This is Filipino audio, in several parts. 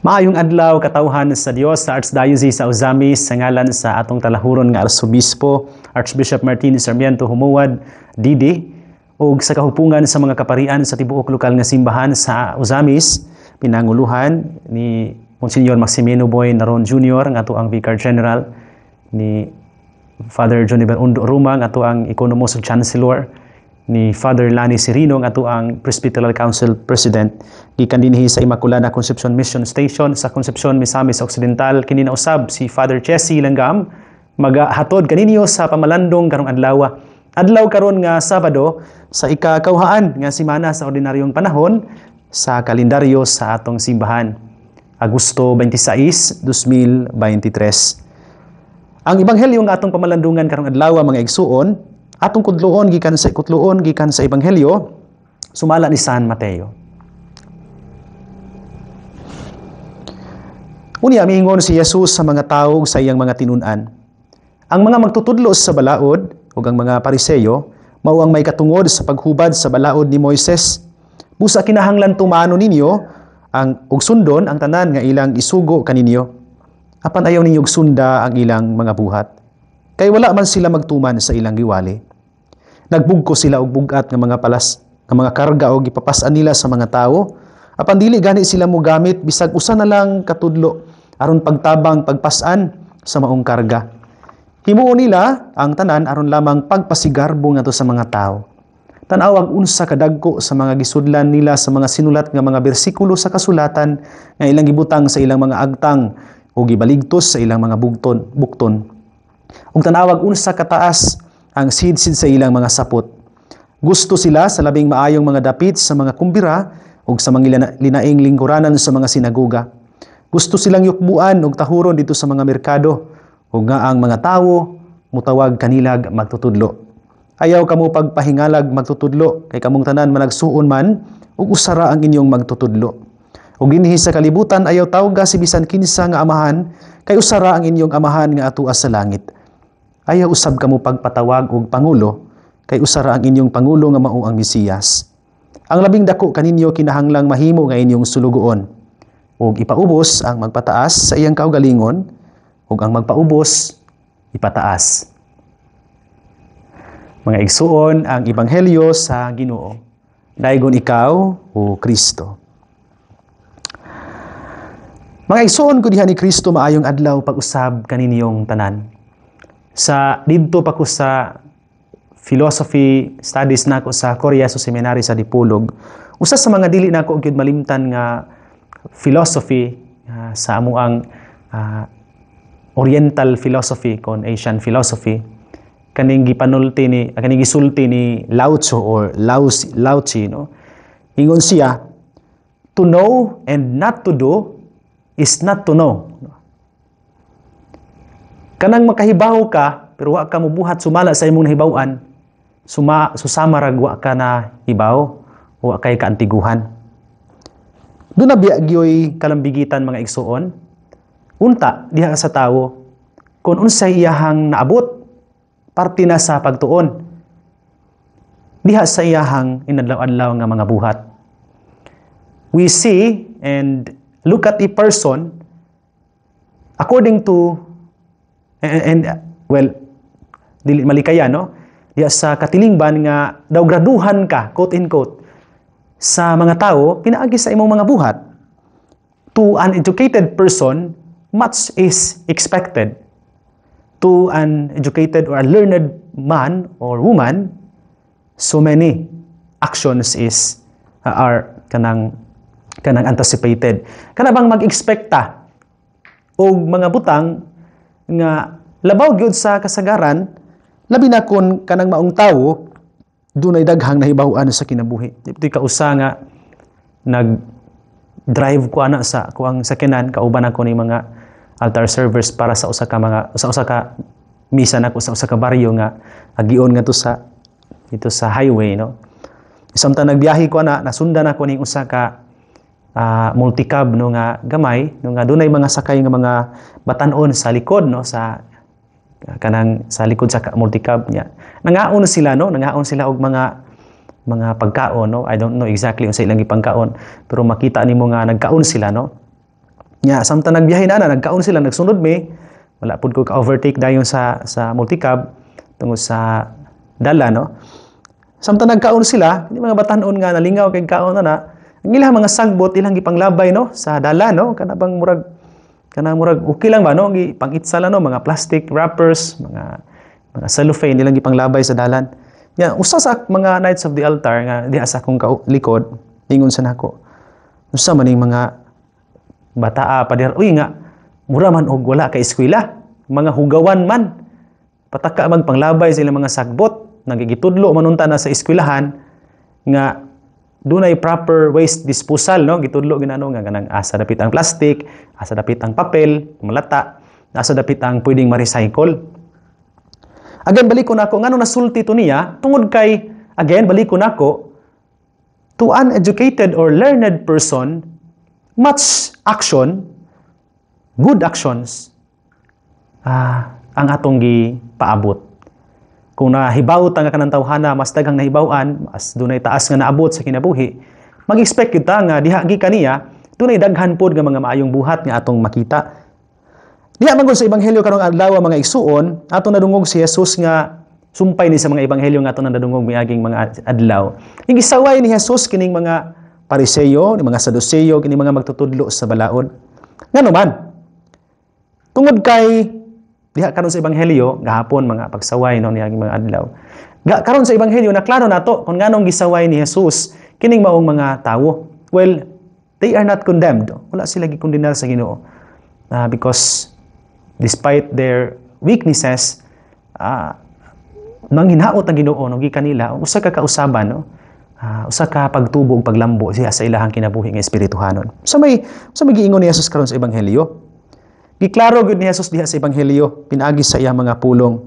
Maayong adlaw katawhan sa Dios sa Archdiocese sa Ozamis sa ngalan sa atong talahuron nga Arsobispo Archbishop Martin Sarmiento Humuad Didi ug sa kahupungan sa mga kaparian sa tibuok lokal nga simbahan sa Ozamis pinanguluhan ni Monsignor Maximino Boy Naron Jr. nga ato ang Vicar General ni Father Juniber Undo Ruma nga ato ang Economos Chancellor ni Father Lani Sirino ang ato ang Presbyteral Council President gikan dinhi sa Immaculada Conception Mission Station sa Concepcion Misamis Occidental kini usab si Father Jesse Langgam magahatod kaninyo sa pamalandong karong adlaw adlaw karon nga Sabado sa ikakauhaan nga semana sa ordinaryong panahon sa kalendaryo sa atong simbahan Agosto 26, 2023 Ang ebanghelyo nga atong pamalandungan karong adlaw mga igsuon atong kudloon gikan sa kudloon gikan sa ebanghelyo sumala ni San Mateo. Unya miingon si Jesus sa mga tawo sa iyang mga tinunan. Ang mga magtutudlo sa balaod ug ang mga pariseyo mao ang may katungod sa paghubad sa balaod ni Moises. Busa kinahanglan tumano ninyo ang ug sundon ang tanan nga ilang isugo kaninyo. Apan ayaw ninyo sunda ang ilang mga buhat. Kay wala man sila magtuman sa ilang giwali nagbugko sila og bugat nga mga palas nga mga karga og gipapasan nila sa mga tawo apan dili gani sila mo gamit bisag usa na lang katudlo aron pagtabang pagpasan sa maong karga himuon nila ang tanan aron lamang pagpasigarbo ngadto sa mga tawo tanaw ang unsa kadagko sa mga gisudlan nila sa mga sinulat nga mga bersikulo sa kasulatan nga ilang gibutang sa ilang mga agtang o gibaligtos sa ilang mga bugton bukton ug tanawag unsa kataas ang sinsin sa ilang mga sapot. Gusto sila sa labing maayong mga dapit sa mga kumbira o sa mga linaing lingkuranan sa mga sinaguga. Gusto silang yukbuan o tahuron dito sa mga merkado o nga ang mga tao mutawag kanilag magtutudlo. Ayaw kamo pagpahingalag magtutudlo kay kamong tanan managsuon man ug usara ang inyong magtutudlo. Ug dinhi sa kalibutan ayaw tawga si bisan kinsa nga amahan kay usara ang inyong amahan nga atua sa langit Ayaw usab kamo pagpatawag og pangulo kay usara ang inyong pangulo nga mao ang Mesiyas. Ang labing dako kaninyo kinahanglang mahimo nga inyong sulugoon ug ipaubos ang magpataas sa iyang kaugalingon ug ang magpaubos ipataas. Mga igsuon ang ebanghelyo sa Ginoo. Daigon ikaw o Kristo. Mga igsuon ko diha ni Kristo maayong adlaw pag-usab kaninyong tanan sa didto pa ko sa philosophy studies na ako sa Korea sa seminary sa Dipulog. Usa sa mga dili na ako gyud malimtan nga philosophy uh, sa amo ang uh, Oriental philosophy kon Asian philosophy kaning gipanulti ni ah, kaning gisulti ni Lao Tzu or Lao Lao Tzu no. Ingon siya to know and not to do is not to know Kanang makahibaw ka, pero wa ka mubuhat sumala sa imong nahibawan, suma, susama rag wa ka na hibaw, wa kay kaantiguhan. Doon na biyagyoy kalambigitan mga igsuon, unta diha sa tawo, kung unsay iyahang naabot, parte na sa pagtuon. Diha sa iyahang inadlaw-adlaw nga mga buhat. We see and look at a person according to And, and well, dili malikaya no. Diya sa katilingban nga daw graduhan ka, quote in quote, sa mga tao pinaagi sa imong mga buhat. To an educated person, much is expected. To an educated or a learned man or woman, so many actions is uh, are kanang kanang anticipated. Kana bang mag-expect og mga butang nga labaw gyud sa kasagaran labi na kun kanang maong tawo dunay daghang nahibaw-an sa kinabuhi dito kausa nga nag drive ko ana sa kuang sakyanan kauban ako ni mga altar servers para sa usa ka mga sa usa ka misa na ko sa usa ka baryo nga agion nga to sa ito sa highway no samtang nagbiyahe ko ana nasundan ako ni usa ka uh, multicab no nga gamay no nga dunay mga sakay nga mga batan-on sa likod no sa kanang sa likod sa multicab niya. Nangaon sila no, nangaon sila og mga mga pagkaon no. I don't know exactly unsa ilang gipangkaon, pero makita nimo nga nagkaon sila no. Nya samtang nagbiyahe na nagkaon sila nagsunod mi, wala pud ko ka overtake dayon sa sa multicab tungod sa dala no. Samtang nagkaon sila, ni mga batan-on nga nalingaw kay kaon na na, ang ilang mga sagbot ilang gipanglabay no sa dala no kana bang murag kana murag okay lang ba no gi pangitsala no mga plastic wrappers, mga mga cellophane ilang gipanglabay sa dalan. ya usa sa mga knights of the altar nga diha sa akong likod ingon sa nako. Usa man ning mga bataa ah, pa der uy nga mura man og wala ka eskwela, mga hugawan man pataka man panglabay sa ilang mga sagbot nagigitudlo manunta na sa eskwelahan nga dunay proper waste disposal no gitudlo ginano nga kanang asa dapit ang plastic asa dapit ang papel malata asa dapit ang pwedeng ma-recycle again balik ko nako ngano nasulti to niya tungod kay again balik ko nako to an educated or learned person much action good actions ah, ang atong gi paabot kung nahibaw tanga kanang tawhana mas daghang nahibawan, mas dunay taas nga naabot sa kinabuhi, mag-expect kita nga diha gi kaniya dunay daghan pod nga mga maayong buhat nga atong makita. Diha man sa ebanghelyo karong adlaw mga igsuon, atong nadungog si Jesus nga sumpay ni sa mga ebanghelyo nga atong nadungog miaging mga adlaw. Ing ni Jesus kining mga Pariseyo, ni mga Saduseyo, kining mga magtutudlo sa balaod. Ngano man? Tungod kay Diha karon sa ebanghelyo gahapon mga pagsaway no niya mga adlaw. Ga karon sa ebanghelyo na klaro nato kung nganong gisaway ni Jesus kining maong mga tawo. Well, they are not condemned. Wala sila gikondenar sa Ginoo. Uh, because despite their weaknesses, uh, ah, manghinaot ang Ginoo no kanila usa ka kausaban no uh, usa ka pagtubo ug paglambo siya sa ilahang kinabuhi nga espirituhanon. so may so may giingon ni Jesus karon sa ebanghelyo, Giklaro gud ni Jesus diha sa ebanghelyo pinaagi sa iyang mga pulong.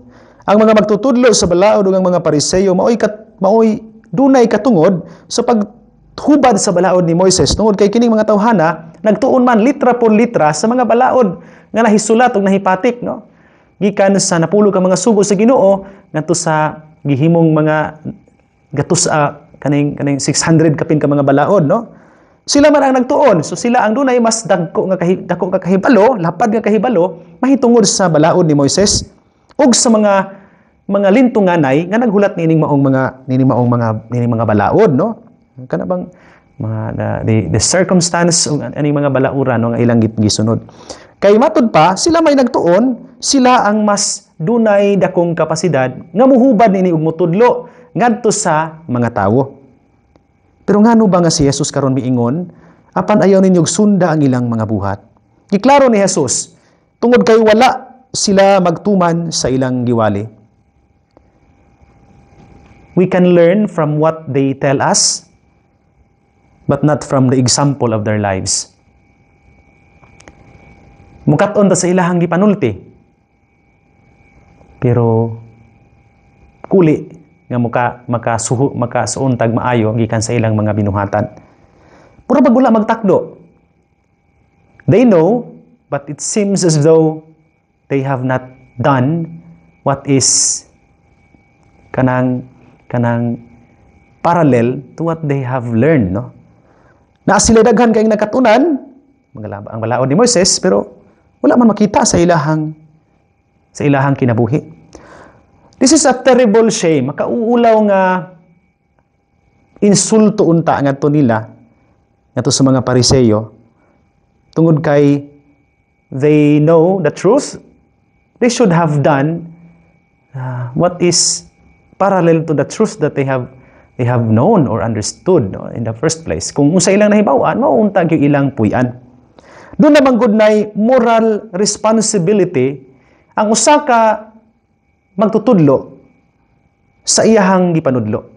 Ang mga magtutudlo sa balaod ug ang mga Pariseo maoy kat maoy dunay katungod sa paghubad sa balaod ni Moises tungod kay kining mga tawhana nagtuon man litra por litra sa mga balaod nga nahisulat ug nahipatik no. Gikan sa napulo ka mga sugo sa Ginoo ngadto sa gihimong mga gatos uh, kaning kaning 600 kapin ka mga balaod no sila man ang nagtuon so sila ang dunay mas dagko nga kahi, dagko nga kahibalo lapad nga kahibalo mahitungod sa balaod ni Moises ug sa mga mga lintunganay nga naghulat nining maong mga nining maong mga nining mga balaod no kana bang mga the, the, the circumstance ug ani mga balaura no nga ilang gisunod kay matud pa sila may nagtuon sila ang mas dunay dakong kapasidad nga muhubad nini og mutudlo ngadto sa mga tawo pero ngano ba nga si Jesus karon miingon, apan ayaw ninyog sunda ang ilang mga buhat. Giklaro ni Jesus, tungod kay wala sila magtuman sa ilang giwali. We can learn from what they tell us, but not from the example of their lives. mukat ta sa ilahang gipanulti. Pero kuli nga maka makasuho makasuuntag maayo gikan sa ilang mga binuhatan. Pura pag magtakdo. They know but it seems as though they have not done what is kanang kanang parallel to what they have learned no na sila daghan kay nakatunan ang balaod ni Moses pero wala man makita sa ilahang sa ilahang kinabuhi This is a terrible shame. Makauulaw nga insulto unta nga to nila nga to sa mga pariseyo tungod kay they know the truth they should have done uh, what is parallel to the truth that they have they have known or understood no, in the first place. Kung unsa ilang nahibaw-an nahibawan, unta yung ilang puyan. Doon naman good nay moral responsibility ang usa ka magtutudlo sa iyahang gipanudlo.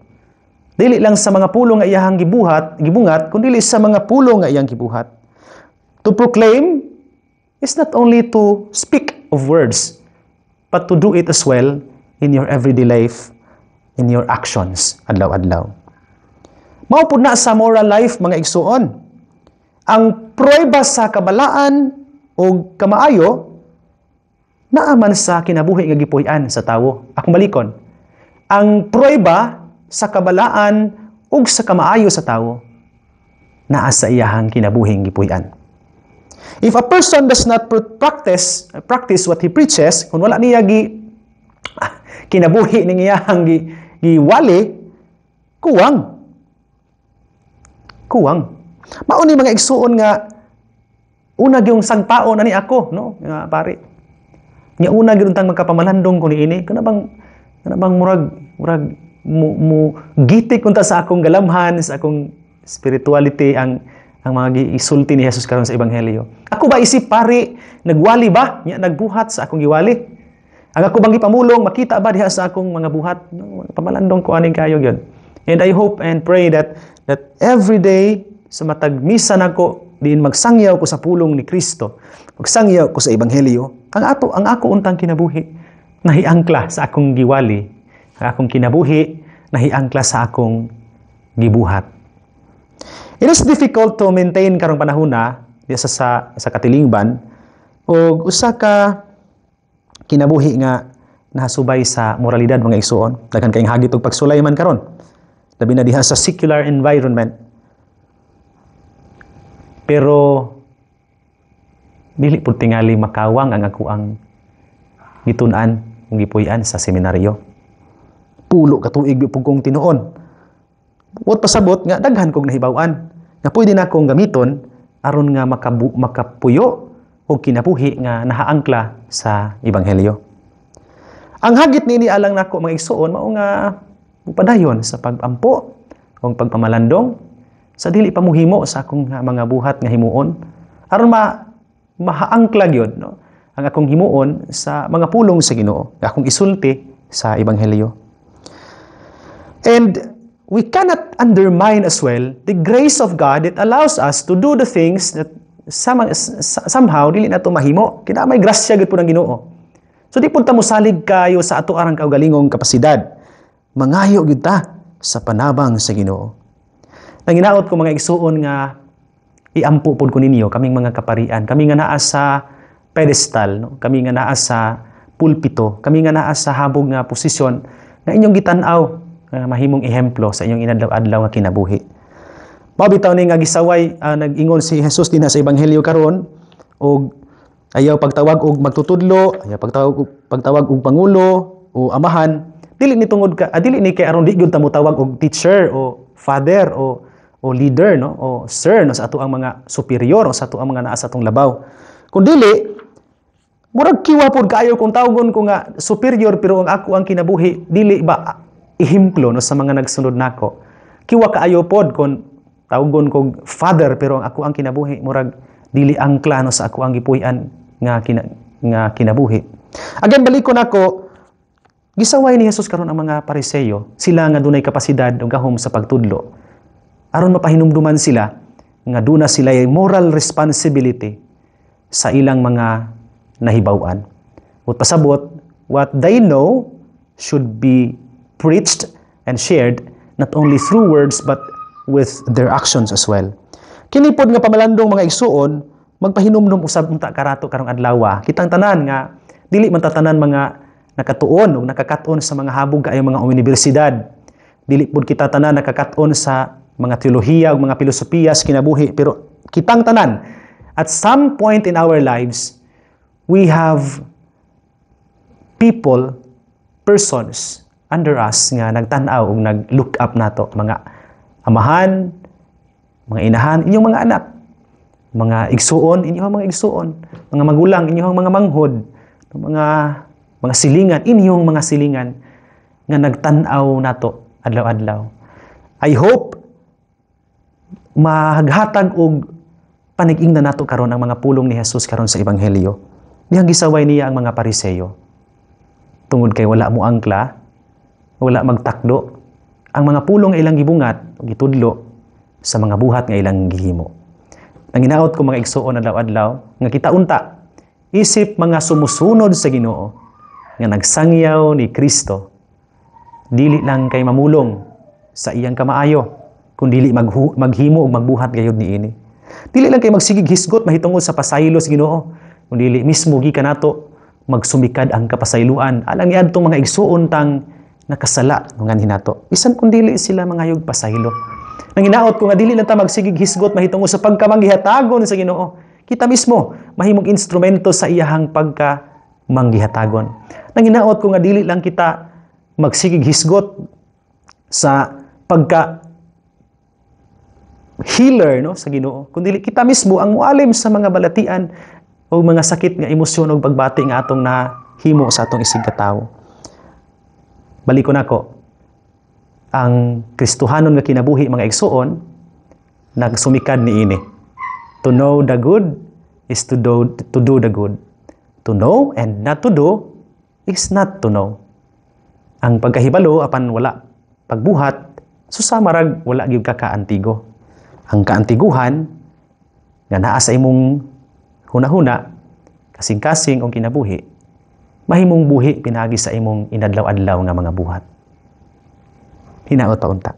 Dili lang sa mga pulo nga iyahang gibuhat, gibungat, kundi sa mga pulo nga iyang gibuhat. To proclaim is not only to speak of words, but to do it as well in your everyday life, in your actions, adlaw-adlaw. Maupod na sa moral life, mga igsuon. Ang proyba sa kabalaan o kamaayo naaman sa kinabuhi nga gipuy-an sa tawo. Ako malikon. Ang proyba sa kabalaan ug sa kamaayo sa tawo naa sa iyahang kinabuhing gipuy-an. If a person does not practice practice what he preaches, kung wala niya gi kinabuhi ning iyahang gi, giwali, kuwang. Kuwang. Mao ni mga igsuon nga una gyung sangpaon ani ako, no? Nga pare nga una gid untang magkapamalandong ko niini, kana bang kana bang murag murag mo, mo gitik unta sa akong galamhan, sa akong spirituality ang ang mga gisulti ni Jesus karon sa ebanghelyo. Ako ba isip pari nagwali ba? Nya nagbuhat sa akong giwali. Ang ako bang ipamulong, makita ba diha sa akong mga buhat? Pamalandong ko aning kayo gyud. And I hope and pray that that every day sa matag misa nako diin magsangyaw ko sa pulong ni Kristo. Pagsangya ko sa ebanghelyo, ang ato ang ako untang kinabuhi nahiangkla sa akong giwali, ang akong kinabuhi nahiangkla sa akong gibuhat. It is difficult to maintain karong panahona sa sa, sa katilingban og usa ka kinabuhi nga nahasubay sa moralidad mga isuon. daghan kayong hagit og pagsulay man karon labi na diha sa secular environment pero dili pud tingali makawang ang ako ang gitun-an ug gipuy-an sa seminaryo pulo ka tuig pug kong tinuon what pasabot nga daghan kog nahibaw-an nga pwede na akong gamiton aron nga makabu, makapuyo o kinabuhi nga nahaangkla sa ebanghelyo. Ang hagit nini alang nako mga igsoon mao nga padayon sa pagampo o pagpamalandong sa dili pa sa akong mga buhat nga himuon aron ma mahaangklag yun, no? ang akong himuon sa mga pulong sa Ginoo, akong isulti sa Ebanghelyo. And we cannot undermine as well the grace of God that allows us to do the things that somehow, dili na to mahimo. Kita may grasya gid po ng Ginoo. So di punta mo salig kayo sa ato arang kaugalingong kapasidad. Mangayo gyud ta sa panabang sa Ginoo. Nanginaot ko mga igsuon nga iampo pod ko ninyo kaming mga kaparian kami nga naa sa pedestal no kami nga naa sa pulpito kami nga naa sa habog nga posisyon nga inyong gitan-aw nga mahimong ehemplo sa inyong inadlaw-adlaw nga kinabuhi mabitaw ni nga gisaway uh, nag-ingon si Jesus din sa ebanghelyo karon og ayaw pagtawag og magtutudlo ayaw pagtawag og pagtawag og pangulo o amahan dili ni tungod ka ah, dili ni kay aron di gyud ta motawag og teacher o father o o leader no o sir no sa ato ang mga superior o sa ato ang mga naa sa atong labaw kun dili murag kiwa pud kaayo kung tawgon ko nga superior pero ang ako ang kinabuhi dili ba ihimplo no sa mga nagsunod nako kiwa kaayo pod kun tawgon ko father pero ang ako ang kinabuhi murag dili angkla no sa ako ang gipuy-an nga kina, nga kinabuhi again balik ko nako Gisaway ni Jesus karon ang mga pariseyo, sila nga dunay kapasidad og gahom sa pagtudlo aron mapahinumduman sila nga duna sila ay moral responsibility sa ilang mga nahibawan. What pasabot, what they know should be preached and shared not only through words but with their actions as well. Kinipod nga pamalandong mga igsuon, magpahinumdum usab unta karato karong adlaw. Kitang tanan nga dili man tatanan mga nakatuon o nakakaton sa mga habog kaayo mga unibersidad. Dili pod kita tanan nakakaton sa mga teolohiya o mga pilosopiya sa kinabuhi, pero kitang tanan, at some point in our lives, we have people, persons, under us nga nagtan-aw o nag-look up nato mga amahan, mga inahan, inyong mga anak, mga igsuon, inyong mga igsuon, mga magulang, inyong mga manghod, mga mga silingan, inyong mga silingan nga nagtan-aw nato adlaw-adlaw. I hope maghatag og panig na nato karon ang mga pulong ni Jesus karon sa ebanghelyo. Dihang gisaway niya ang mga Pariseyo. Tungod kay wala mo angkla, wala magtakdo, ang mga pulong ilang gibungat o gitudlo sa mga buhat nga ilang gihimo. Ang inaot ko mga igsuon adlaw-adlaw nga unta, isip mga sumusunod sa Ginoo nga nagsangyaw ni Kristo dili lang kay mamulong sa iyang kamaayo kung dili maghu- maghimo o magbuhat gayud ini. Dili lang kay magsigig hisgot mahitungod sa pasaylo sa Ginoo, kung dili mismo gikan nato magsumikad ang kapasayloan. Alang tong mga igsuon tang nakasala ngan hinato. Bisan kung dili sila mangayog pasaylo. Nang hinaot ko nga dili lang ta magsigig hisgot mahitungod sa pagkamanggihatagon sa Ginoo. Kita mismo mahimong instrumento sa iyahang pagka manggihatagon. Nang hinaot ko nga dili lang kita magsigig hisgot sa pagka healer no sa Ginoo kundi kita mismo ang mualim sa mga balatian o mga sakit nga emosyon o pagbati nga atong na himo sa atong isig katawo baliko nako ang Kristohanon nga kinabuhi mga igsuon nagsumikad ni ini to know the good is to do to do the good to know and not to do is not to know ang pagkahibalo apan wala pagbuhat susama rag wala gyud kakaantigo ang kaantiguhan nga naa sa imong hunahuna kasing-kasing ang kinabuhi mahimong buhi pinagi sa imong inadlaw-adlaw nga mga buhat hinaunta-unta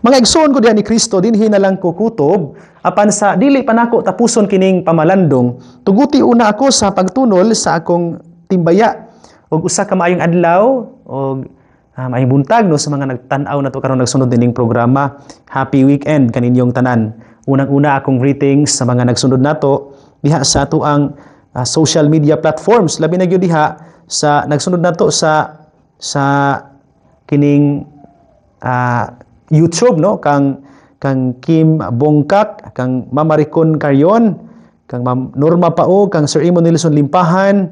mga igsoon ko diha ni Kristo dinhi na lang ko kutob apan sa dili pa nako tapuson kining pamalandong tuguti una ako sa pagtunol sa akong timbaya og usa ka maayong adlaw og Um, ah, ay buntag no sa mga nagtanaw na to karon nagsunod nining programa. Happy weekend kaninyong tanan. Unang-una akong greetings sa mga nagsunod nato diha sa ato ang uh, social media platforms labi na gyud diha sa nagsunod nato sa sa kining uh, YouTube no kang kang Kim Bongkak kang Mama Ricon kang Ma'am Norma Pao, kang Sir Imo Nilson Limpahan,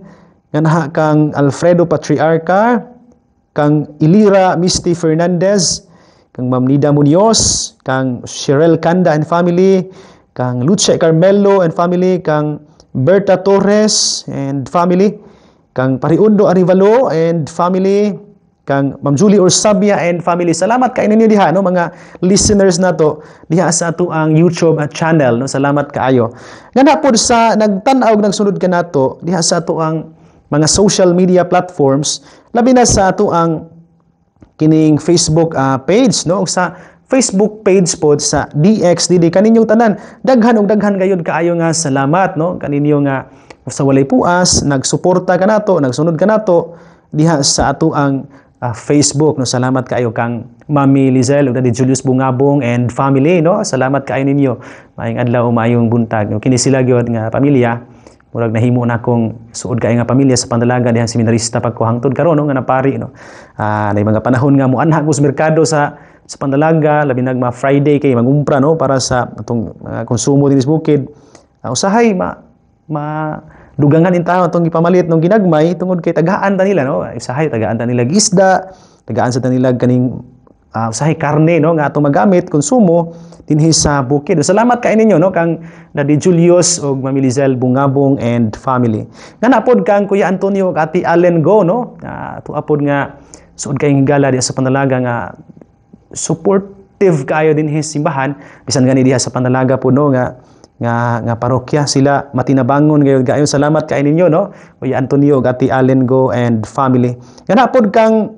nga kang Alfredo Patriarca, kang Ilira Misty Fernandez, kang Mamnida Nida Munoz, kang Cheryl Kanda and family, kang Luce Carmelo and family, kang Berta Torres and family, kang Pariundo Arivalo and family, kang Ma'am Julie Orsabia and family. Salamat kay ninyo diha no mga listeners na to, diha sa ato ang YouTube at channel no. Salamat kaayo. Nga na po sa nagtan-aw nagsunod to, diha sa ato ang mga social media platforms labi na sa ato ang kining Facebook uh, page no sa Facebook page po sa DXDD kaninyong tanan daghan og daghan gayud kaayo nga salamat no kaninyo nga ah, sa walay puas nagsuporta kanato nagsunod kanato diha sa ato ang uh, Facebook no salamat kaayo kang Mami Lizel ug ni Julius Bungabong and family no salamat kaayo ninyo maayong adlaw maayong buntag no kini sila gyud nga pamilya murag nahimo na akong suod kay nga pamilya sa pandalaga dihang seminarista pagko hangtod karon no nga napari no ah uh, mga panahon nga mo anha ko sa merkado sa sa pandalaga labi nag ma Friday kay magumpra no para sa atong mga uh, konsumo dinhi bukid uh, usahay ma ma dugangan in tawo atong gipamalit nung ginagmay tungod kay tagaan ta nila no usahay tagaan ta nila isda tagaan sa ta nila kaning uh, usahay karne no nga atong magamit konsumo dinhi sa bukid. Salamat ka ninyo no kang na di Julius og Mami Bungabong and family. Nga napod kang Kuya Antonio ug Ate Allen Go no. Uh, ato apod nga suod kay higala diha sa panalaga nga supportive kayo dinhi simbahan bisan gani diha sa panalaga po no nga nga nga parokya sila matinabangon gayud kayo salamat kay ninyo no Kuya Antonio ug Ate Allen Go and family. Nga napod kang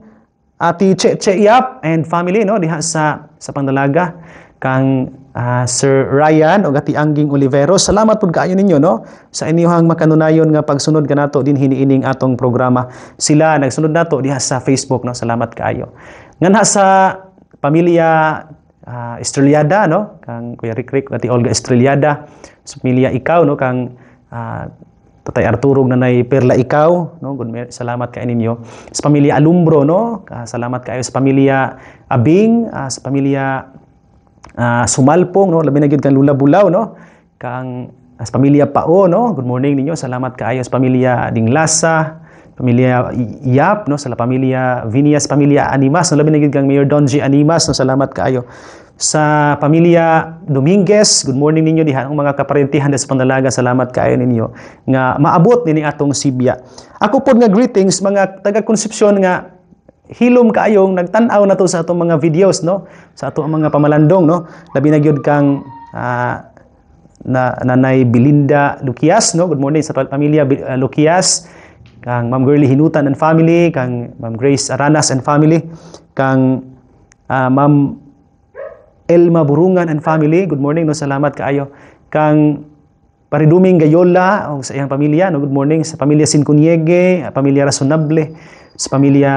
Ati Che Che Yap and family no diha sa sa Pangdalaga kang uh, Sir Ryan o gati Angging Olivero. Salamat pud kaayo ninyo no sa inyohang makanunayon nga pagsunod kanato din hiniining atong programa. Sila nagsunod nato diha sa Facebook no. Salamat kaayo. Nganha sa pamilya uh, Estrellada no kang Kuya Rick Rick gati Olga Estrellada sa pamilya ikaw no kang uh, Tatay Arturo Nanay Perla ikaw, no? Good salamat ka ininyo Sa pamilya Alumbro, no? salamat kayo sa pamilya Abing, uh, sa pamilya uh, Sumalpong, no? Labi na gyud kang Lulabulaw, no? Kang uh, sa pamilya Pao, no? Good morning ninyo. Salamat kayo sa pamilya Dinglasa, pamilya Yap, no? Sa pamilya Vinias, pamilya Animas, no? Labi na gyud kang Mayor Donji Animas, no? Salamat kayo sa pamilya Dominguez. Good morning ninyo diha ang mga kaparentihan sa panalaga. Salamat kaayo ninyo nga maabot nini atong Sibya. Ako pod nga greetings mga taga Concepcion nga hilom kaayong nagtan-aw na to sa atong mga videos no sa atong mga pamalandong no labi na gyud kang uh, na nanay Belinda Lukias no good morning sa pamilya uh, Lukias kang Ma'am Girlie Hinutan and family kang Ma'am Grace Aranas and family kang uh, Ma'am Elma Burungan and family. Good morning, no? Salamat kaayo. Kang pariduming gayola o sa iyang pamilya, no? Good morning sa pamilya Sincunyege, pamilya Razonable, sa pamilya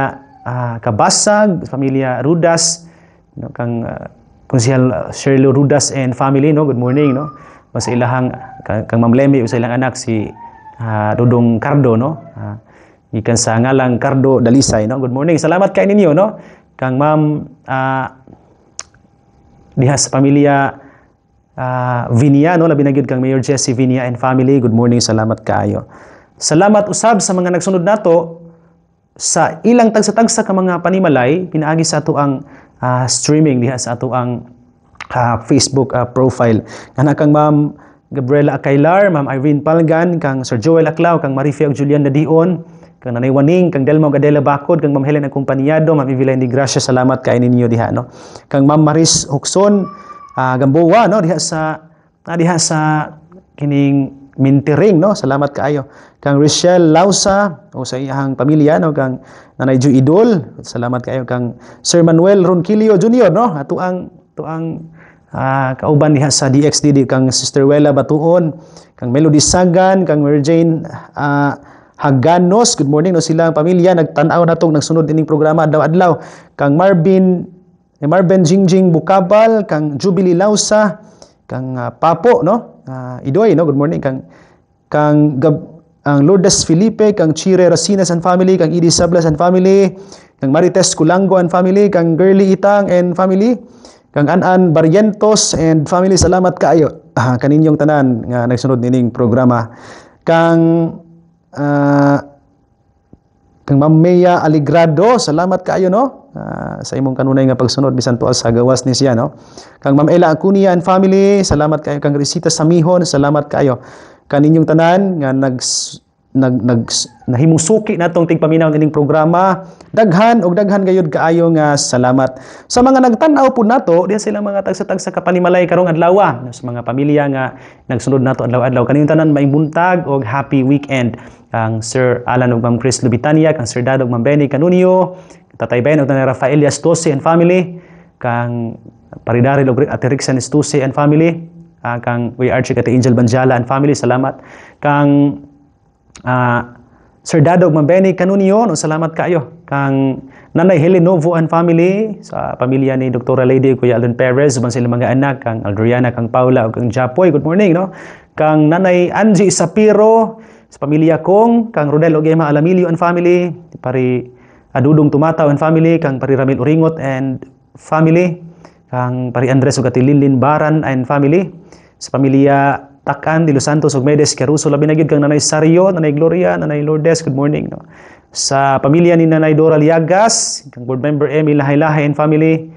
uh, Kabasag, sa pamilya Rudas, no? Kang uh, ah, Konsehal ah, Shirley Rudas and family, no? Good morning, no? Sa ilahang kang, kang mamlemi sa ilang anak si uh, Dudong Cardo, no? Uh, gikan sa ngalang Cardo Dalisay, no? Good morning. Salamat kay niyo, no? Kang Ma'am uh, diha sa pamilya uh, Vinia, no? labi na gyud kang Mayor Jesse Vinia and family. Good morning, salamat kaayo. Salamat usab sa mga nagsunod nato sa ilang tagsa-tagsa ka mga panimalay, pinaagi sa ato ang uh, streaming diha sa ato ang uh, Facebook uh, profile. Kana kang Ma'am Gabriela Akailar, Ma'am Irene Palgan, kang Sir Joel Aclao, kang Marifia Julian Nadion, kang nanaywaning, kang Delmo Gadela Bakod, kang Ma'am Helen Akumpanyado, Ma'am Evelyn Di Gracia, salamat kain ninyo diha, no? Kang Ma'am Maris Hukson, uh, Gamboa, no? Diha sa, ah, diha sa kining Mintiring, no? Salamat kaayo. Kang Richelle Lausa, o sa iyang pamilya, no? Kang Nanay Ju Idol, salamat kaayo. Kang Sir Manuel Ronquillo Jr., no? Ato ang, ato ang uh, kauban diha sa DXDD, kang Sister Wella Batuon, kang Melody Sagan, kang Mary Jane, uh, Haganos, good morning no sila ang pamilya nagtanaw aw na tong nagsunod ining programa adlaw-adlaw kang Marvin eh, Marvin Jingjing Bukabal kang Jubilee Lausa kang uh, Papo no uh, Idoy no good morning kang kang Gab ang Lourdes Felipe, kang Chire Rosinas and family, kang Edie Sablas and family, kang Marites Kulango and family, kang Girly Itang and family, kang Anan Barrientos and family, salamat kaayo. Ah, kaninyong tanan nga nagsunod nining programa. Kang uh, kang Ma'am Mea Aligrado, salamat kaayo no uh, sa imong kanunay nga pagsunod bisan tuas sa gawas ni siya no. Kang Ma'am Ela Acunia and family, salamat kaayo kang Risita Samihon, salamat kaayo kaninyong tanan nga nag nag nag nahimusuki natong tigpaminaw ning programa daghan og daghan gayud kaayo nga salamat sa mga nagtan-aw pud nato diha sila mga tagsa tagsatag sa kapanimalay karong adlaw ah. sa mga pamilya nga nagsunod nato adlaw-adlaw kaning tanan maayong buntag og happy weekend ang Sir Alan ug Ma'am Chris Lubitania ang Sir Dad ug Ma'am Benny Canunio Tatay Ben ug Tanay Rafael Yastosi and family kang Paridari ug Ate Rixan Estusi and family uh, kang Uy Archie Ate Angel Banjala and family salamat kang uh, Sir Dadog Mabeni kanuniyon o salamat kaayo kang Nanay Helenovo and family sa pamilya ni Dr. Lady Kuya Alden Perez uban sila mga anak kang Aldriana kang Paula ug kang Japoy good morning no kang Nanay Angie Sapiro sa pamilya kong kang Rodel Ogema Alamilio and family pari Adudong Tumataw and family kang pari Ramil Uringot and family kang pari Andres Ugatililin Baran and family sa pamilya Takan, de Los Santos, Ogmedes, Caruso, labi na kang Nanay Sario, Nanay Gloria, Nanay Lourdes, good morning. No? Sa pamilya ni Nanay Dora Liagas, kang board member Emil Lahilahi and family,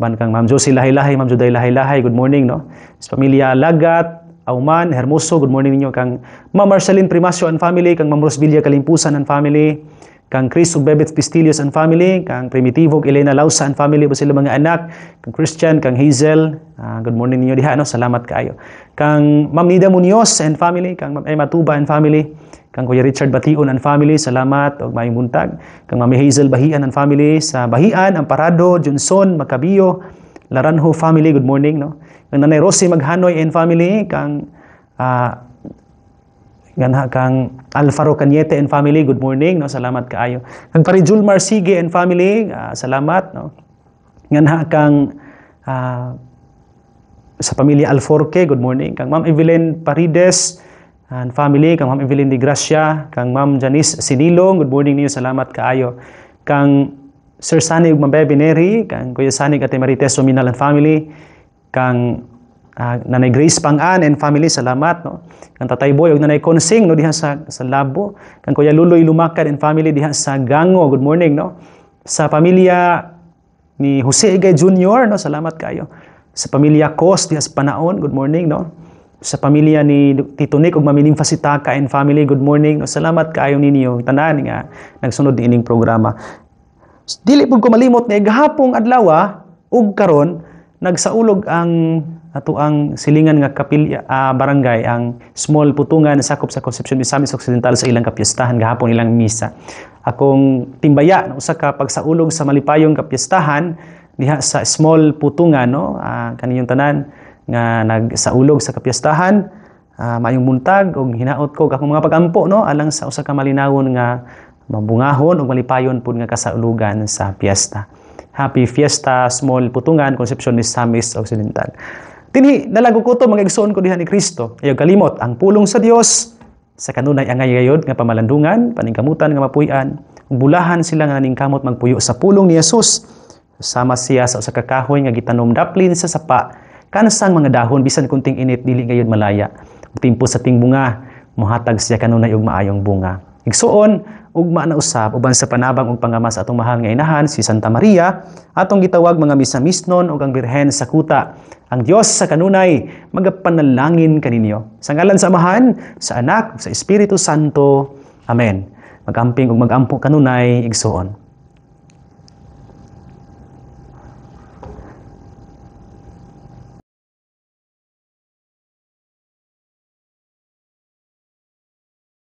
ban kang Ma'am Josie Lahilahi lahay Ma'am Juday lahay good morning. No? Sa pamilya Lagat, Auman, Hermoso, good morning ninyo kang Ma'am Marceline Primacio and family, kang Ma'am Rosvilla Kalimpusan and family, kang Chris Ubebet Pistilios and family, kang Primitivo Elena Lausa and family ba sila mga anak, kang Christian, kang Hazel, uh, good morning ninyo diha, no? salamat kaayo kang Ma'am Nida Munoz and family, kang Ma'am Emma Tuba and family, kang Kuya Richard Bation and family, salamat og maayong buntag, kang Ma'am Hazel Bahian and family sa Bahian, Amparado, Johnson, Macabio, Laranjo family, good morning no. Kang Nanay Rosie Maghanoy and family, kang uh, ah, ganha kang Alfaro Cañete and family, good morning, no? Salamat kaayo. Kang Parijul Marsige and family, uh, salamat, no? Ganha kang uh, sa pamilya Alforque, good morning. Kang Ma'am Evelyn Parides and family, kang Ma'am Evelyn de Gracia, kang Ma'am Janice Sinilong, good morning niyo, salamat kaayo. Kang Sir Sanig Mabebe Neri, kang Kuya Sanig at Marites Suminal and family, kang uh, Nanay Grace Pangan and family, salamat. No? Kang Tatay Boy, og Nanay Konsing, no, diha sa, sa Labo. Kang Kuya Luloy Lumakad and family, diha sa Gango, good morning. No? Sa pamilya ni Jose Egay Jr., no? salamat kayo. Sa pamilya Cos, di Aspanaon, good morning, no? Sa pamilya ni Tito Nick, ug Mamiling Fasitaka and family, good morning. No? Salamat kaayo ninyo, tanan nga, nagsunod ni ining programa. Dili pud ko malimot nga gahapong adlaw ah, ug karon nagsaulog ang ato ang silingan nga kapilya uh, barangay ang small putungan sakop sa Concepcion Misamis Occidental sa ilang kapiestahan gahapon ilang misa akong timbaya na usa ka pagsaulog sa malipayong kapiestahan diha sa small putungan no uh, ah, kaniyong tanan nga nagsaulog sa kapistahan uh, ah, mayong buntag og hinaot ko akong mga pagampo no alang sa usa ka malinawon nga mabungahon og malipayon pud nga kasaulugan sa piyesta happy fiesta small putungan conception ni Samis Occidental tinhi dalago ko to mga igsoon ko diha ni Kristo ayo kalimot ang pulong sa Dios sa kanunay ang ngayayod nga pamalandungan paningkamutan nga mapuy-an bulahan sila nga naningkamot magpuyo sa pulong ni Hesus Sama siya sa usa ka kahoy nga gitanom daplin sa sapa kansang mga dahon bisan kunting init dili gayud malaya. Timpo sa tingbunga muhatag siya kanunay og maayong bunga. Igsuon ugma na usab uban sa panabang ug pangamas atong mahal nga inahan si Santa Maria atong gitawag mga misa misnon ug ang Birhen sa kuta. Ang Dios sa kanunay magapanalangin kaninyo. Sa ngalan sa Amahan, sa Anak, sa Espiritu Santo. Amen. Magamping ug magampo kanunay igsuon.